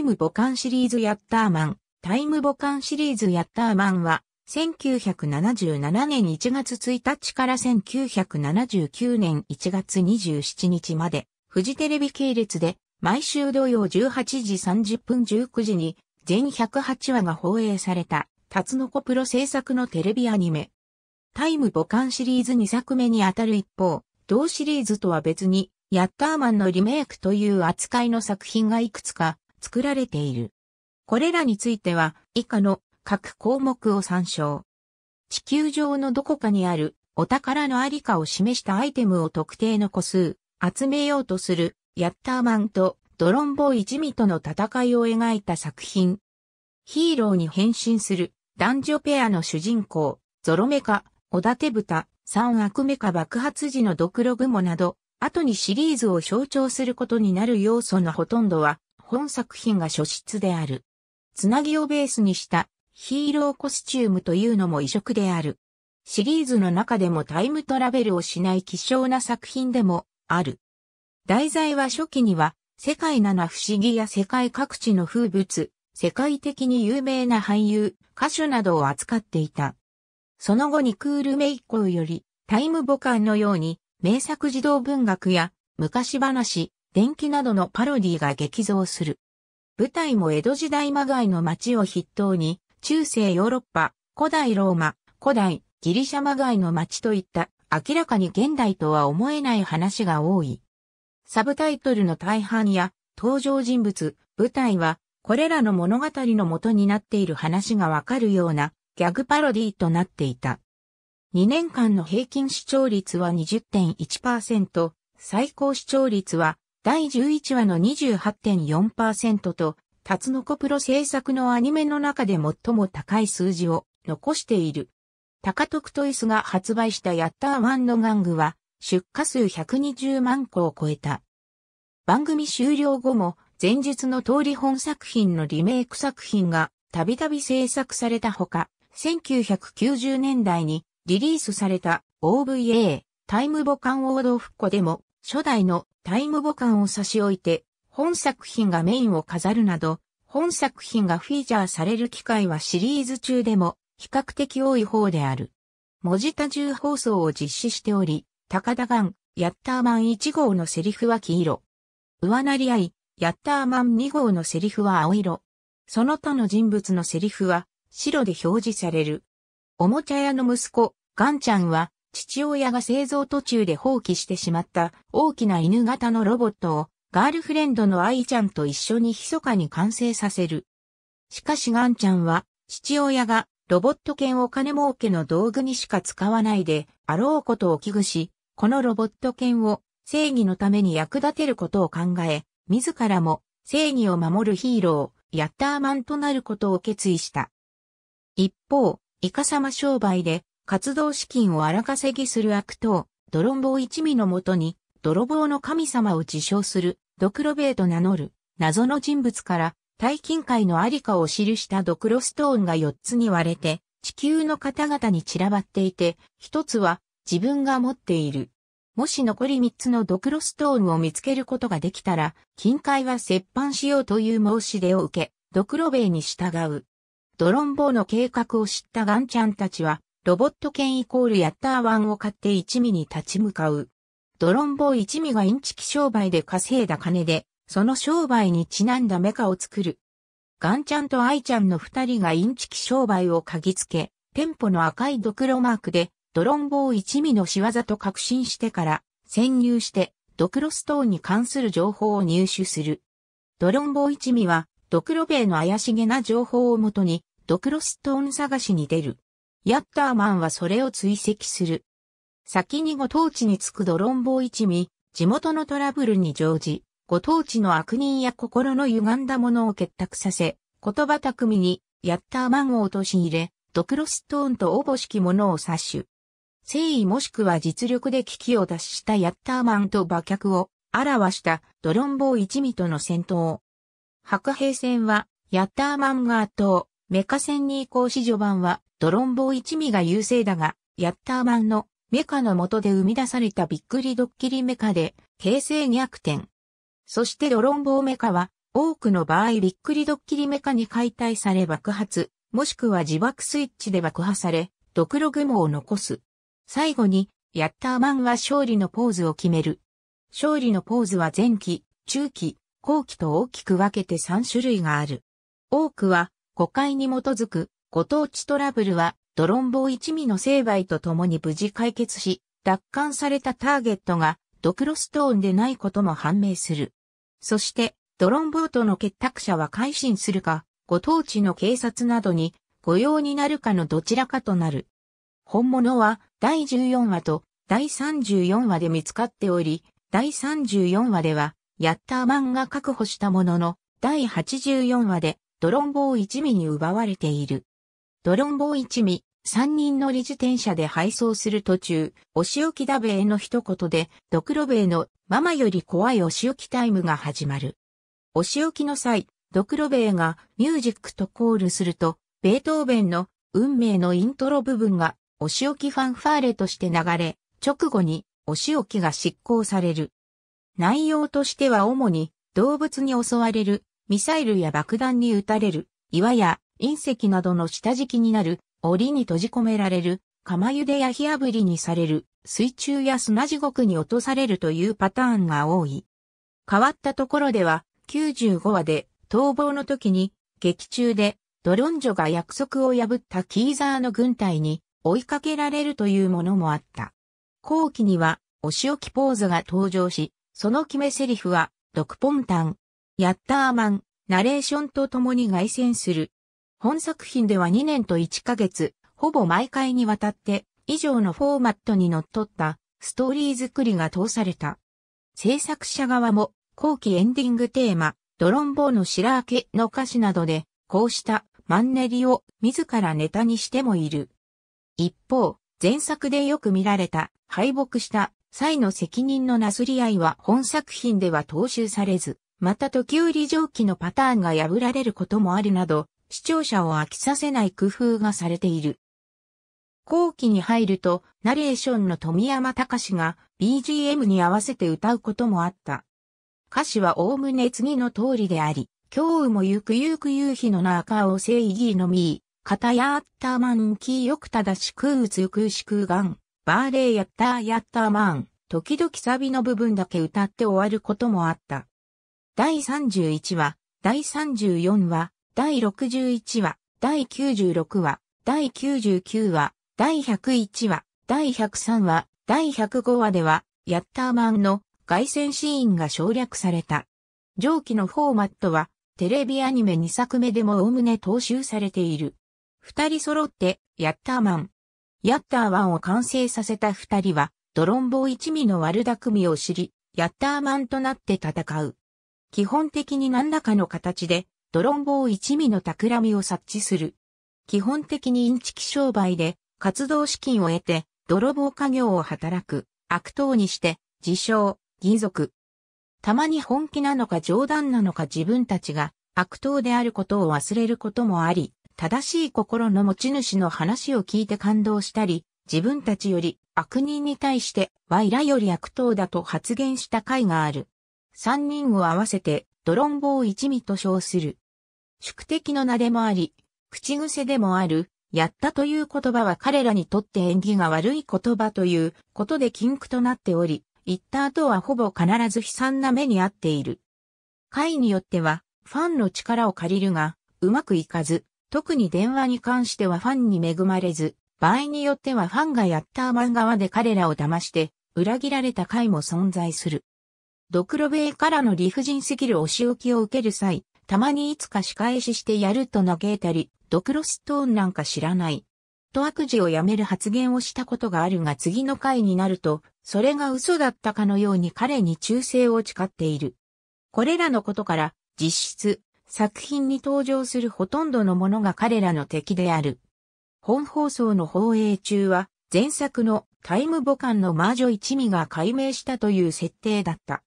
イム母ンシリーズヤッターマン。タイム母ンシリーズヤッターマンは、1977年1月1日から1979年1月27日まで、フジテレビ系列で、毎週土曜18時30分19時に、全108話が放映された、タツノコプロ制作のテレビアニメ。タイム母ンシリーズ2作目にあたる一方、同シリーズとは別に、ヤッターマンのリメイクという扱いの作品がいくつか作られている。これらについては以下の各項目を参照。地球上のどこかにあるお宝のありかを示したアイテムを特定の個数、集めようとするヤッターマンとドロンボーイジミとの戦いを描いた作品。ヒーローに変身する男女ペアの主人公、ゾロメカ、オダテブタ、三悪メカ爆発時のドクログモなど、後にシリーズを象徴することになる要素のほとんどは、本作品が初出である。つなぎをベースにしたヒーローコスチュームというのも異色である。シリーズの中でもタイムトラベルをしない希少な作品でもある。題材は初期には世界七不思議や世界各地の風物、世界的に有名な俳優、歌手などを扱っていた。その後にクールメイコーよりタイムボカンのように名作児童文学や昔話、電気などのパロディが激増する。舞台も江戸時代まがいの街を筆頭に、中世ヨーロッパ、古代ローマ、古代ギリシャまがいの街といった明らかに現代とは思えない話が多い。サブタイトルの大半や登場人物、舞台はこれらの物語の元になっている話がわかるようなギャグパロディとなっていた。2年間の平均視聴率は20.1%、最高視聴率は第11話の28.4%と、タツノコプロ制作のアニメの中で最も高い数字を残している。高徳トイスが発売したヤッターワンの玩具は、出荷数120万個を超えた。番組終了後も、前日の通り本作品のリメイク作品がたびたび制作されたほか、1990年代にリリースされた OVA タイムボカン王道復古でも初代のタイムボカンを差し置いて、本作品がメインを飾るなど、本作品がフィーチャーされる機会はシリーズ中でも比較的多い方である。文字多重放送を実施しており、高田ガン、ヤッターマン1号のセリフは黄色。上なり合い、ヤッターマン2号のセリフは青色。その他の人物のセリフは白で表示される。おもちゃ屋の息子、ガンちゃんは父親が製造途中で放棄してしまった大きな犬型のロボットをガールフレンドの愛ちゃんと一緒に密かに完成させる。しかしガンちゃんは父親がロボット犬を金儲けの道具にしか使わないであろうことを危惧し、このロボット犬を正義のために役立てることを考え、自らも正義を守るヒーロー、ヤッターマンとなることを決意した。一方、イカ様商売で活動資金を荒稼ぎする悪党、泥棒一味のもとに、泥棒の神様を自称する、ドクロベイと名乗る、謎の人物から、大金界のありかを記したドクロストーンが4つに割れて、地球の方々に散らばっていて、1つは自分が持っている。もし残り3つのドクロストーンを見つけることができたら、金塊は折半しようという申し出を受け、ドクロベイに従う。ドロンボーの計画を知ったガンちゃんたちは、ロボット犬イコールヤッターワンを買って一味に立ち向かう。ドロンボー一味がインチキ商売で稼いだ金で、その商売にちなんだメカを作る。ガンちゃんとアイちゃんの二人がインチキ商売を嗅ぎつけ、店舗の赤いドクロマークで、ドロンボー一味の仕業と確信してから、潜入して、ドクロストーンに関する情報を入手する。ドロンボー一味は、ドクロベイの怪しげな情報をもとに、ドクロストーン探しに出る。ヤッターマンはそれを追跡する。先にご当地に着くドロンボ一味、地元のトラブルに乗じ、ご当地の悪人や心の歪んだものを結託させ、言葉巧みに、ヤッターマンを陥れ、ドクロストーンとおぼしきものを殺取。誠意もしくは実力で危機を脱したヤッターマンと馬脚を、表したドロンボ一味との戦闘。白兵戦は、ヤッターマンが圧倒、メカ戦に移行し序盤は、ドロンボー一味が優勢だが、ヤッターマンのメカの下で生み出されたびっくりドッキリメカで、形勢逆転。そしてドロンボーメカは、多くの場合びっくりドッキリメカに解体され爆発、もしくは自爆スイッチで爆破され、ドクロ雲を残す。最後に、ヤッターマンは勝利のポーズを決める。勝利のポーズは前期、中期、後期と大きく分けて3種類がある。多くは、誤解に基づくご当地トラブルはドロンボ一味の成敗とともに無事解決し、奪還されたターゲットがドクロストーンでないことも判明する。そして、ドロンボートの結託者は改心するか、ご当地の警察などに御用になるかのどちらかとなる。本物は第14話と第34話で見つかっており、第34話では、ヤッターマンが確保したものの、第84話でドロンボー一味に奪われている。ドロンボー一味、三人乗り自転車で配送する途中、お仕置きだべえの一言で、ドクロべえのママより怖いお仕置きタイムが始まる。お仕置きの際、ドクロべえがミュージックとコールすると、ベートーベンの運命のイントロ部分がお仕置きファンファーレとして流れ、直後にお仕置きが執行される。内容としては主に動物に襲われるミサイルや爆弾に撃たれる、岩や隕石などの下敷きになる、檻に閉じ込められる、釜茹でや火炙りにされる、水中や砂地獄に落とされるというパターンが多い。変わったところでは、95話で逃亡の時に、劇中でドロンジョが約束を破ったキーザーの軍隊に追いかけられるというものもあった。後期には、お仕置きポーズが登場し、その決め台詞は、ドクポンタン、ヤッターマン、ナレーションと共に凱旋する。本作品では2年と1ヶ月、ほぼ毎回にわたって、以上のフォーマットにのっとった、ストーリー作りが通された。制作者側も、後期エンディングテーマ、ドロンボーの白明けの歌詞などで、こうしたマンネリを自らネタにしてもいる。一方、前作でよく見られた敗北した際の責任のなすり合いは本作品では踏襲されず、また時売り蒸気のパターンが破られることもあるなど、視聴者を飽きさせない工夫がされている。後期に入ると、ナレーションの富山隆が BGM に合わせて歌うこともあった。歌詞はおおむね次の通りであり、今日もゆくゆく夕日の中を正義のみ、片やったまんきよく正しく美しくがん、バーレーやったやったまん、時々サビの部分だけ歌って終わることもあった。第31話、第34話、第61話、第96話、第99話、第101話、第103話、第105話では、ヤッターマンの外戦シーンが省略された。上記のフォーマットは、テレビアニメ2作目でもおおむね踏襲されている。二人揃って、ヤッターマン。ヤッターワンを完成させた二人は、ドロンボー一味の悪巧みを知り、ヤッターマンとなって戦う。基本的に何らかの形で、泥棒一味の企みを察知する。基本的にインチキ商売で、活動資金を得て、泥棒家業を働く、悪党にして、自称、義族。たまに本気なのか冗談なのか自分たちが悪党であることを忘れることもあり、正しい心の持ち主の話を聞いて感動したり、自分たちより悪人に対して、いらより悪党だと発言した回がある。三人を合わせて、ドロンボー一味と称する。宿敵の名でもあり、口癖でもある、やったという言葉は彼らにとって縁起が悪い言葉ということで禁句となっており、言った後はほぼ必ず悲惨な目に遭っている。会によっては、ファンの力を借りるが、うまくいかず、特に電話に関してはファンに恵まれず、場合によってはファンがやった漫画側で彼らを騙して、裏切られた回も存在する。ドクロベイからの理不尽すぎるお仕置きを受ける際、たまにいつか仕返ししてやると嘆いたり、ドクロストーンなんか知らない。と悪事をやめる発言をしたことがあるが次の回になると、それが嘘だったかのように彼に忠誠を誓っている。これらのことから、実質、作品に登場するほとんどのものが彼らの敵である。本放送の放映中は、前作のタイムボカンの魔女一味が解明したという設定だった。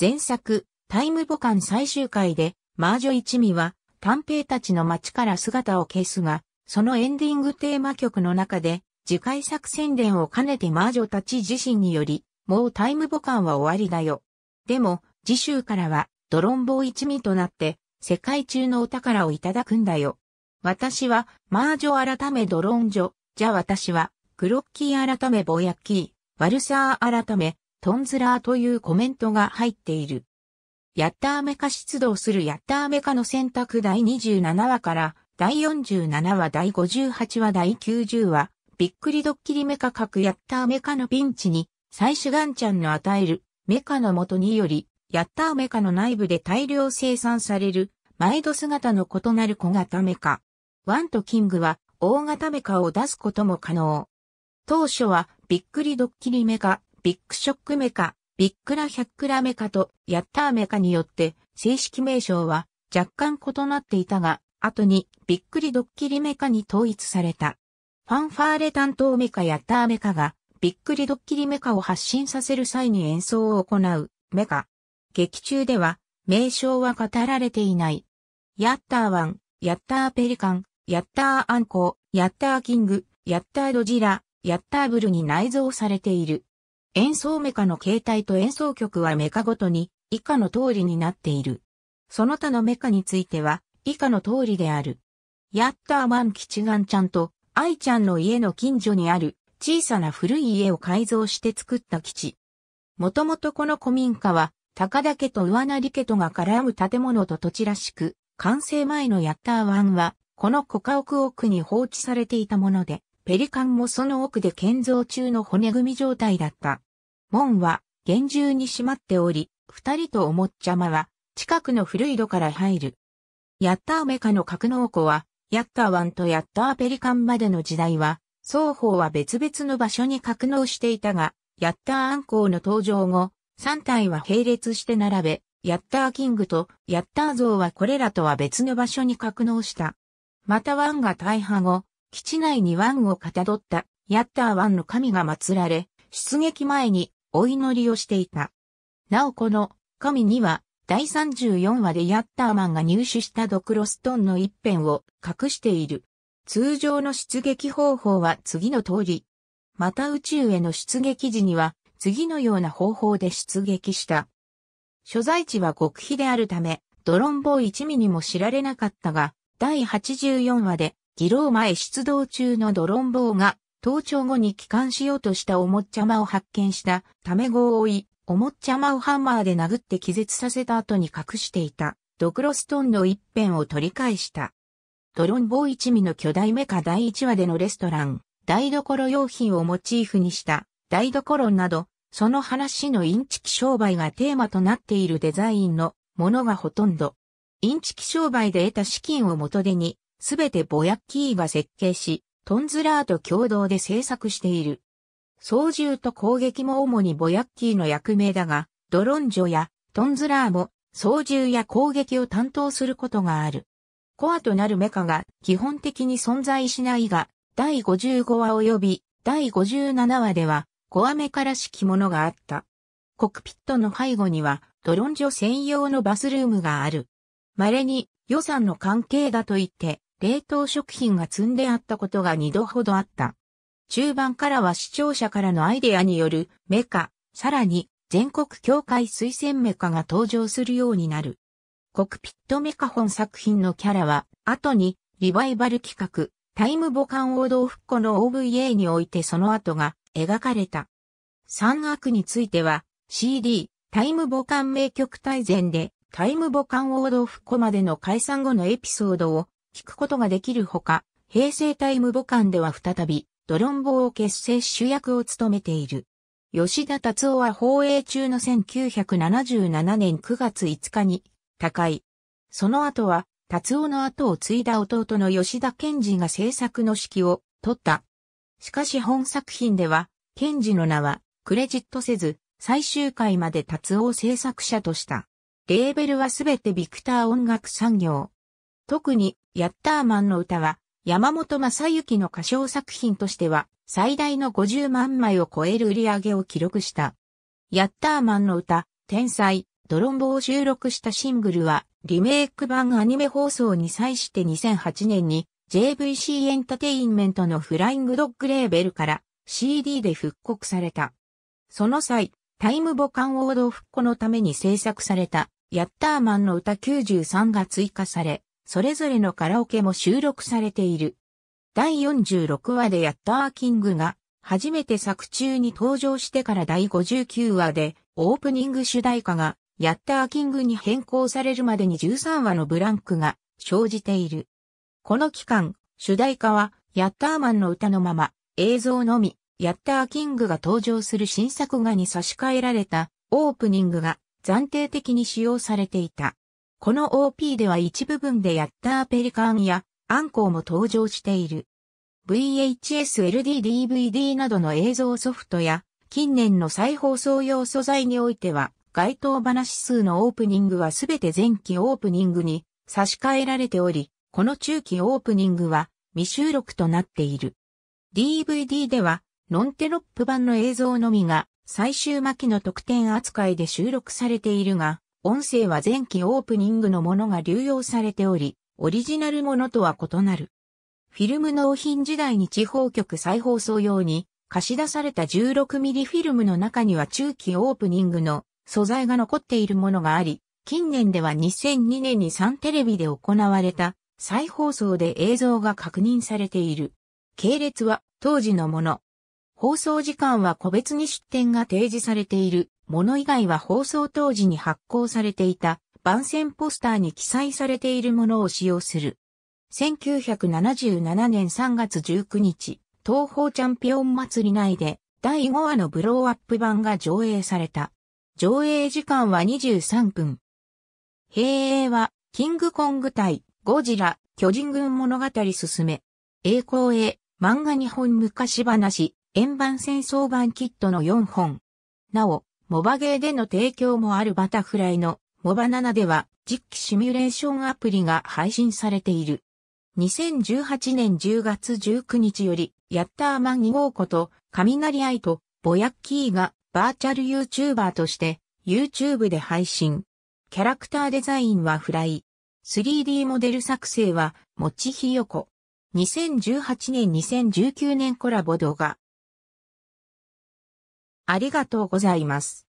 前作、タイムボカン最終回で、マージョ一味は、探偵たちの街から姿を消すが、そのエンディングテーマ曲の中で、次回作宣伝を兼ねて魔女たち自身により、もうタイムボカンは終わりだよ。でも、次週からは、ドロンボー一味となって、世界中のお宝をいただくんだよ。私は、マージョ改めドロンジョ、じゃ私は、クロッキー改めボヤッキー、ワルサー改め、トンズラーというコメントが入っている。ヤッターメカ出動するヤッターメカの選択第27話から第47話第58話第90話、びっくりドッキリメカ各ヤッターメカのピンチに、最主ンちゃんの与えるメカのもとにより、ヤッターメカの内部で大量生産される、毎度姿の異なる小型メカ。ワンとキングは大型メカを出すことも可能。当初はびっくりドッキリメカビッグショックメカ、ビッグラ100クラメカとヤッターメカによって正式名称は若干異なっていたが、後にびっくりドッキリメカに統一された。ファンファーレ担当メカヤッターメカがびっくりドッキリメカを発信させる際に演奏を行うメカ。劇中では名称は語られていない。ヤッターワン、ヤッターペリカン、ヤッターアンコウ、ヤッターキング、ヤッタードジラ、ヤッターブルに内蔵されている。演奏メカの形態と演奏曲はメカごとに以下の通りになっている。その他のメカについては以下の通りである。ヤッターマン吉ンちゃんと愛ちゃんの家の近所にある小さな古い家を改造して作った基地。もともとこの古民家は高田家と上成家とが絡む建物と土地らしく、完成前のヤッターワンは、この古家屋奥に放置されていたもので、ペリカンもその奥で建造中の骨組み状態だった。門は厳重に閉まっており、二人とおもっちゃまは近くの古井戸から入る。ヤッターメカの格納庫は、ヤッターワンとヤッターペリカンまでの時代は、双方は別々の場所に格納していたが、ヤッターアンコウの登場後、三体は並列して並べ、ヤッターキングとヤッター像はこれらとは別の場所に格納した。またワンが大破後、基地内にワンをかたどったヤッターワンの神が祀られ、出撃前にお祈りをしていた。なおこの、神には、第34話でヤッターマンが入手したドクロストンの一辺を隠している。通常の出撃方法は次の通り。また宇宙への出撃時には次のような方法で出撃した。所在地は極秘であるため、ドロンボー一味にも知られなかったが、第84話で、議論前出動中のドロンボーが登聴後に帰還しようとしたおもっちゃまを発見したため号を追い、おもっちゃまをハンマーで殴って気絶させた後に隠していたドクロストンの一辺を取り返した。ドロンボー一味の巨大メカ第一話でのレストラン、台所用品をモチーフにした台所など、その話のインチキ商売がテーマとなっているデザインのものがほとんど。インチキ商売で得た資金を元手に、すべてボヤッキーが設計し、トンズラーと共同で制作している。操縦と攻撃も主にボヤッキーの役名だが、ドロンジョやトンズラーも操縦や攻撃を担当することがある。コアとなるメカが基本的に存在しないが、第55話及び第57話ではコアメカらしきものがあった。コクピットの背後にはドロンジョ専用のバスルームがある。稀に予算の関係だと言って冷凍食品が積んであったことが二度ほどあった。中盤からは視聴者からのアイデアによるメカ、さらに全国協会推薦メカが登場するようになる。コクピットメカ本作品のキャラは、後にリバイバル企画、タイム母艦王道復古の OVA においてその後が描かれた。3悪については CD、タイム母艦名曲大全でタイム母艦王道復古までの解散後のエピソードを聞くことができるほか、平成タイム母艦では再び、ドロンボを結成主役を務めている。吉田達夫は放映中の1977年9月5日に、他界。その後は、達夫の後を継いだ弟の吉田健二が制作の指揮を取った。しかし本作品では、健二の名はクレジットせず、最終回まで達夫を制作者とした。レーベルはすべてビクター音楽産業。特に、ヤッターマンの歌は、山本正幸の歌唱作品としては、最大の50万枚を超える売り上げを記録した。ヤッターマンの歌、天才、ドロンボを収録したシングルは、リメイク版アニメ放送に際して2008年に、JVC エンタテインメントのフライングドッグレーベルから CD で復刻された。その際、タイムボカン王道復古のために制作された、ヤッターマンの歌93が追加され、それぞれのカラオケも収録されている。第46話でヤッターキングが初めて作中に登場してから第59話でオープニング主題歌がヤッターキングに変更されるまでに13話のブランクが生じている。この期間、主題歌はヤッターマンの歌のまま映像のみ、ヤッターキングが登場する新作画に差し替えられたオープニングが暫定的に使用されていた。この OP では一部分でやったーペリカンやアンコウも登場している。VHS、LD、DVD などの映像ソフトや近年の再放送用素材においては該当話数のオープニングはすべて前期オープニングに差し替えられており、この中期オープニングは未収録となっている。DVD ではノンテロップ版の映像のみが最終巻の特典扱いで収録されているが、音声は前期オープニングのものが流用されており、オリジナルものとは異なる。フィルム納品時代に地方局再放送用に貸し出された 16mm フィルムの中には中期オープニングの素材が残っているものがあり、近年では2002年に3テレビで行われた再放送で映像が確認されている。系列は当時のもの。放送時間は個別に出展が提示されているもの以外は放送当時に発行されていた番宣ポスターに記載されているものを使用する。1977年3月19日、東方チャンピオン祭り内で第5話のブローアップ版が上映された。上映時間は23分。平英は、キングコング対、ゴジラ、巨人軍物語進め。栄光へ、漫画日本昔話、円盤戦争版キットの4本。なお、モバゲーでの提供もあるバタフライのモバ7では実機シミュレーションアプリが配信されている。2018年10月19日より、ヤッターマン2号こと雷愛とボヤッキーがバーチャル YouTuber として YouTube で配信。キャラクターデザインはフライ。3D モデル作成は、もちひよこ。2018年2019年コラボ動画、ありがとうございます。